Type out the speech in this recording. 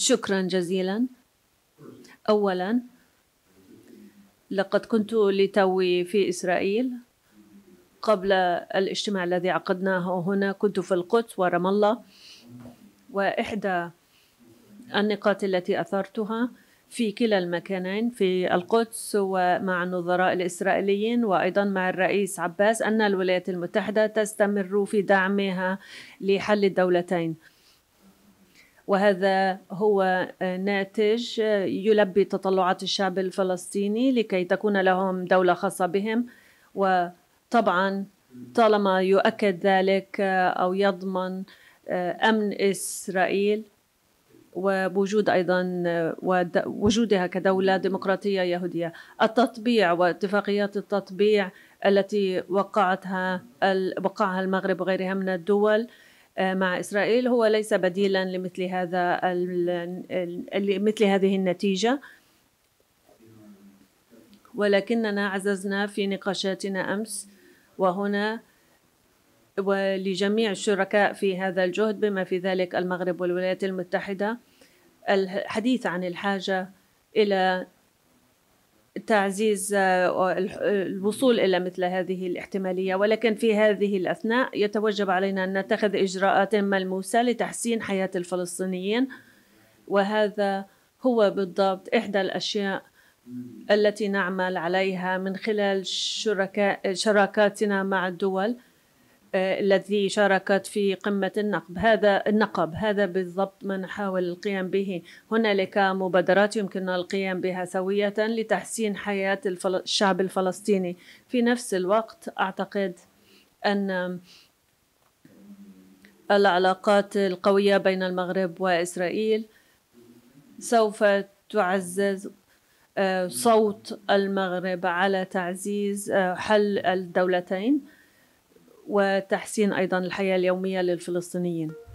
شكرا جزيلا أولا لقد كنت لتوي في إسرائيل قبل الاجتماع الذي عقدناه هنا كنت في القدس ورام الله وإحدى النقاط التي أثرتها في كلا المكانين في القدس ومع النظراء الإسرائيليين وأيضا مع الرئيس عباس أن الولايات المتحدة تستمر في دعمها لحل الدولتين وهذا هو آه، ناتج آه، يلبي تطلعات الشعب الفلسطيني لكي تكون لهم دوله خاصه بهم وطبعا طالما يؤكد ذلك آه، او يضمن امن اسرائيل ووجود ايضا وجودها كدوله ديمقراطيه يهوديه التطبيع واتفاقيات التطبيع التي وقعتها وقعها المغرب وغيرها من الدول آه، مع إسرائيل هو ليس بديلا لمثل هذا لمثل هذه النتيجة ولكننا عززنا في نقاشاتنا أمس وهنا ولجميع الشركاء في هذا الجهد بما في ذلك المغرب والولايات المتحدة الحديث عن الحاجة إلى تعزيز آه، الوصول الى مثل هذه الاحتماليه ولكن في هذه الاثناء يتوجب علينا ان نتخذ اجراءات ملموسه لتحسين حياه الفلسطينيين وهذا هو بالضبط احدى الاشياء التي نعمل عليها من خلال شركاء شراكاتنا مع الدول آه، الذي شاركت في قمة النقب هذا النقب هذا بالضبط ما نحاول القيام به هنالك مبادرات يمكننا القيام بها سوية لتحسين حياة الشعب الفلسطيني في نفس الوقت أعتقد أن العلاقات القوية بين المغرب وإسرائيل سوف تعزز آه، صوت المغرب على تعزيز آه، حل الدولتين وتحسين ايضا الحياه اليوميه للفلسطينيين